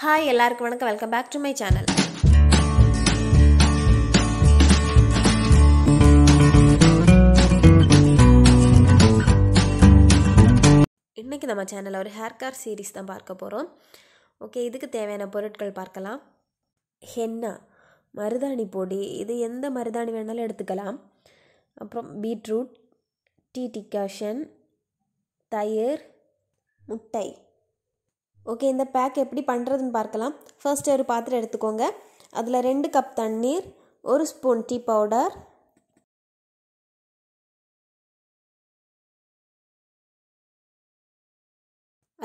hi எல்லாருக்கும் வணக்கம் welcome back to my channel இன்றைக்கி நம்ம சேனலில் ஒரு ஹேர் கார் சீரீஸ் தான் பார்க்க போகிறோம் ஓகே இதுக்கு தேவையான பொருட்கள் பார்க்கலாம் ஹென்னா மருதாணி பொடி இது எந்த மருதாணி வேணாலும் எடுத்துக்கலாம் அப்புறம் பீட்ரூட் டீ டிகாஷன் தயிர் முட்டை ஓகே இந்த பேக் எப்படி பண்ணுறதுன்னு பார்க்கலாம் ஃபர்ஸ்ட் ஒரு பாத்திரம் எடுத்துக்கோங்க அதில் ரெண்டு கப் தண்ணீர் ஒரு ஸ்பூன் டீ பவுடர்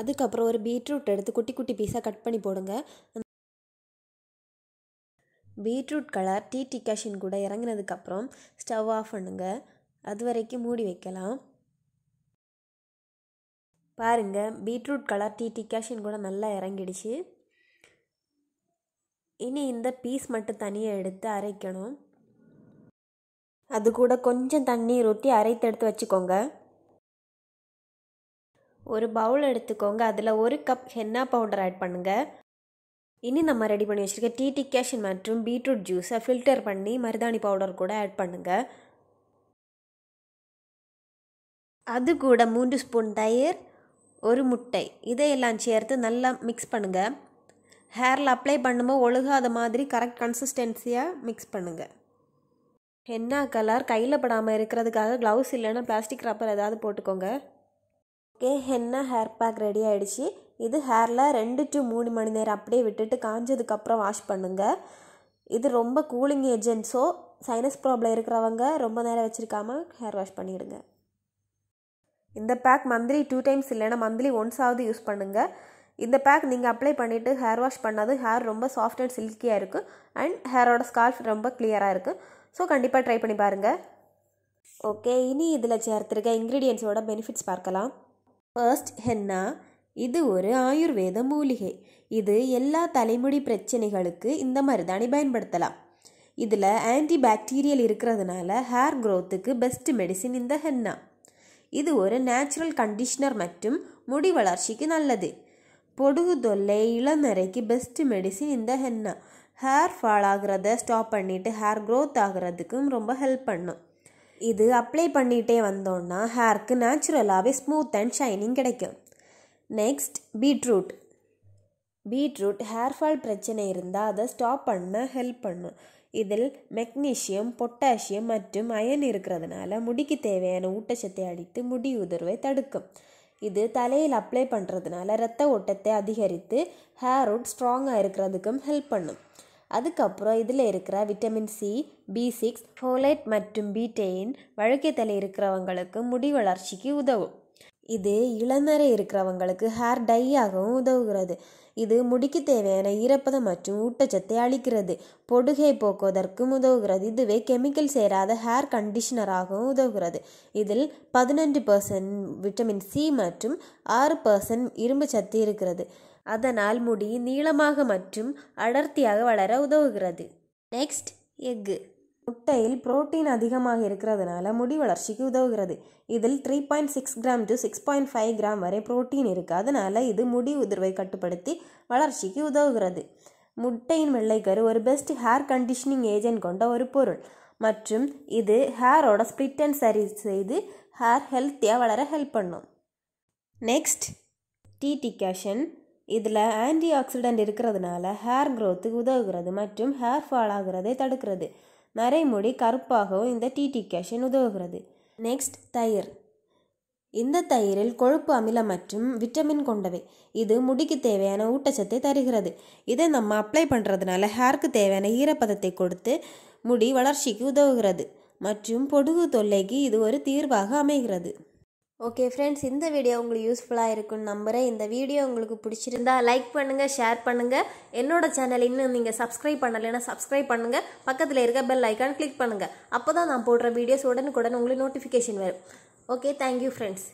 அதுக்கப்புறம் ஒரு பீட்ரூட் எடுத்து குட்டி குட்டி பீஸாக கட் பண்ணி போடுங்க பீட்ரூட் கலர் டீ டிகாஷின் கூட இறங்கினதுக்கப்புறம் ஸ்டவ் ஆஃப் பண்ணுங்கள் அது வரைக்கும் மூடி வைக்கலாம் பாருங்கள் பீட்ரூட் கலர் டிடி கேஷின் கூட நல்லா இறங்கிடுச்சு இனி இந்த பீஸ் மட்டும் தனியாக எடுத்து அரைக்கணும் அது கூட கொஞ்சம் தண்ணீர் ஊற்றி அரைத்து எடுத்து வச்சுக்கோங்க ஒரு பவுல் எடுத்துக்கோங்க அதில் ஒரு கப் ஹென்னா பவுடர் ஆட் பண்ணுங்கள் இனி நம்ம ரெடி பண்ணி வச்சுருக்க டிடி கேஷன் மற்றும் பீட்ரூட் ஜூஸை ஃபில்டர் பண்ணி மருதாணி பவுடர் கூட ஆட் பண்ணுங்கள் அது கூட மூன்று ஸ்பூன் தயிர் ஒரு முட்டை இதையெல்லாம் சேர்த்து நல்லா மிக்ஸ் பண்ணுங்கள் ஹேரில் அப்ளை பண்ணும்போது ஒழுகாத மாதிரி கரெக்ட் கன்சிஸ்டன்சியாக மிக்ஸ் பண்ணுங்கள் ஹென்னா கலர் கையில் படாமல் இருக்கிறதுக்காக க்ளவுஸ் இல்லைன்னா பிளாஸ்டிக் ரப்பர் ஏதாவது போட்டுக்கோங்க okay henna hair pack ready ஆகிடுச்சு இது ஹேரில் ரெண்டு டு மூணு மணி நேரம் அப்படியே விட்டுட்டு காஞ்சதுக்கப்புறம் வாஷ் பண்ணுங்கள் இது ரொம்ப கூலிங் ஏஜென்ட்ஸோ சைனஸ் ப்ராப்ளம் இருக்கிறவங்க ரொம்ப நேரம் வச்சுருக்காமல் ஹேர் வாஷ் பண்ணிவிடுங்க இந்த பேக் மந்த்லி டூ டைம்ஸ் இல்லைன்னா மந்த்லி ஒன்ஸாவது யூஸ் பண்ணுங்கள் இந்த பேக் நீங்கள் அப்ளை பண்ணிவிட்டு ஹேர் வாஷ் பண்ணாது ஹேர் ரொம்ப சாஃப்ட் அண்ட் சில்கியாக இருக்குது அண்ட் ஹேரோட ஸ்கால்ஃப் ரொம்ப கிளியராக இருக்குது ஸோ கண்டிப்பாக ட்ரை பண்ணி பாருங்கள் ஓகே இனி இதில் சேர்த்துருக்க இன்க்ரீடியன்ஸோட பெனிஃபிட்ஸ் பார்க்கலாம் ஃபர்ஸ்ட் ஹென்னா இது ஒரு ஆயுர்வேத மூலிகை இது எல்லா தலைமுடி பிரச்சனைகளுக்கு இந்த மாதிரி தானே பயன்படுத்தலாம் இதில் ஆன்டி பாக்டீரியல் இருக்கிறதுனால ஹேர் க்ரோத்துக்கு பெஸ்ட் மெடிசின் இந்த ஹென்னா இது ஒரு நேச்சுரல் கண்டிஷ்னர் மற்றும் முடி வளர்ச்சிக்கு நல்லது பொடுகு தொல்லை இளநரைக்கு பெஸ்ட் மெடிசின் இந்த ஹென்னா ஹேர் ஃபால் ஆகிறத ஸ்டாப் பண்ணிவிட்டு ஹேர் க்ரோத் ஆகிறதுக்கும் ரொம்ப ஹெல்ப் பண்ணும் இது அப்ளை பண்ணிகிட்டே வந்தோன்னா ஹேர்க்கு நேச்சுரலாகவே ஸ்மூத் அண்ட் ஷைனிங் கிடைக்கும் next beetroot beetroot hair fall பிரச்சனை இருந்தால் அதை ஸ்டாப் பண்ண ஹெல்ப் பண்ணும் இதில் மெக்னீஷியம் பொட்டாசியம் மற்றும் அயன் இருக்கிறதுனால முடிக்கு தேவையான ஊட்டச்சத்தை அடித்து முடி உதிர்வை தடுக்கும் இது தலையில் அப்ளை பண்ணுறதுனால இரத்த ஓட்டத்தை அதிகரித்து ஹேர் ரூட் ஸ்ட்ராங்காக இருக்கிறதுக்கும் ஹெல்ப் பண்ணும் அதுக்கப்புறம் இதில் இருக்கிற விட்டமின் சி பி சிக்ஸ் ஹோலைட் மற்றும் பீட்டெயின் வழக்கை தலை இருக்கிறவங்களுக்கு முடி வளர்ச்சிக்கு உதவும் இது இளநரை இருக்கிறவங்களுக்கு ஹேர் டை ஆகவும் உதவுகிறது இது முடிக்கு தேவையான ஈரப்பதம் மற்றும் ஊட்டச்சத்தை அளிக்கிறது பொடுகை போக்குவதற்கும் உதவுகிறது இதுவே கெமிக்கல் சேராத ஹேர் கண்டிஷனராகவும் உதவுகிறது இதில் பதினஞ்சு பர்சன்ட் விட்டமின் சி மற்றும் ஆறு பர்சன்ட் இரும்பு சத்து இருக்கிறது அதனால் முடி நீளமாக மற்றும் அடர்த்தியாக வளர உதவுகிறது நெக்ஸ்ட் எக்கு முட்டையில் புரோட்டீன் அதிகமாக இருக்கிறதுனால முடி வளர்ச்சிக்கு உதவுகிறது இதில் three point six gram to six point five gram வரை புரோட்டீன் இருக்குது அதனால் இது முடி உதிர்வை கட்டுப்படுத்தி வளர்ச்சிக்கு உதவுகிறது முட்டையின் வெள்ளைக்கரு ஒரு பெஸ்ட் ஹேர் கண்டிஷனிங் ஏஜென்ட் கொண்ட ஒரு பொருள் மற்றும் இது ஹேரோட ஸ்பிட் அண்ட் சரி செய்து ஹேர் ஹெல்த்தியாக வளர ஹெல்ப் பண்ணும் நெக்ஸ்ட் டீ கேஷன் இதில் ஆன்டி ஆக்சிடெண்ட் இருக்கிறதுனால ஹேர் க்ரோத்துக்கு உதவுகிறது மற்றும் ஹேர் ஃபால் ஆகிறதை தடுக்கிறது நரைமுடி கருப்பாகவும் இந்த டிடி கேஷின் உதவுகிறது நெக்ஸ்ட் தயிர் இந்த தயிரில் கொழுப்பு அமிலம் மற்றும் விட்டமின் கொண்டவை இது முடிக்கு தேவையான ஊட்டச்சத்தை தருகிறது இதை நம்ம அப்ளை பண்ணுறதுனால ஹேருக்கு தேவையான ஈரப்பதத்தை கொடுத்து முடி வளர்ச்சிக்கு உதவுகிறது மற்றும் பொடுகு தொல்லைக்கு இது ஒரு தீர்வாக அமைகிறது ஓகே ஃப்ரெண்ட்ஸ் இந்த வீடியோ உங்களுக்கு யூஸ்ஃபுல்லாக இருக்கும்னு நம்புகிறேன் இந்த வீடியோ உங்களுக்கு பிடிச்சிருந்தா லைக் பண்ணுங்கள் ஷேர் பண்ணுங்கள் என்னோடய சேனல் இன்னும் நீங்கள் சப்ஸ்கிரைப் பண்ணலைன்னா சப்ஸ்கிரைப் பண்ணுங்கள் பக்கத்தில் இருக்க பெல் ஐக்கான் கிளிக் பண்ணுங்கள் அப்போ தான் நான் போடுற வீடியோஸ் உடனுக்குடன் உங்களுக்கு நோட்டிஃபிகேஷன் வரும் ஓகே தேங்க்யூ ஃப்ரெண்ட்ஸ்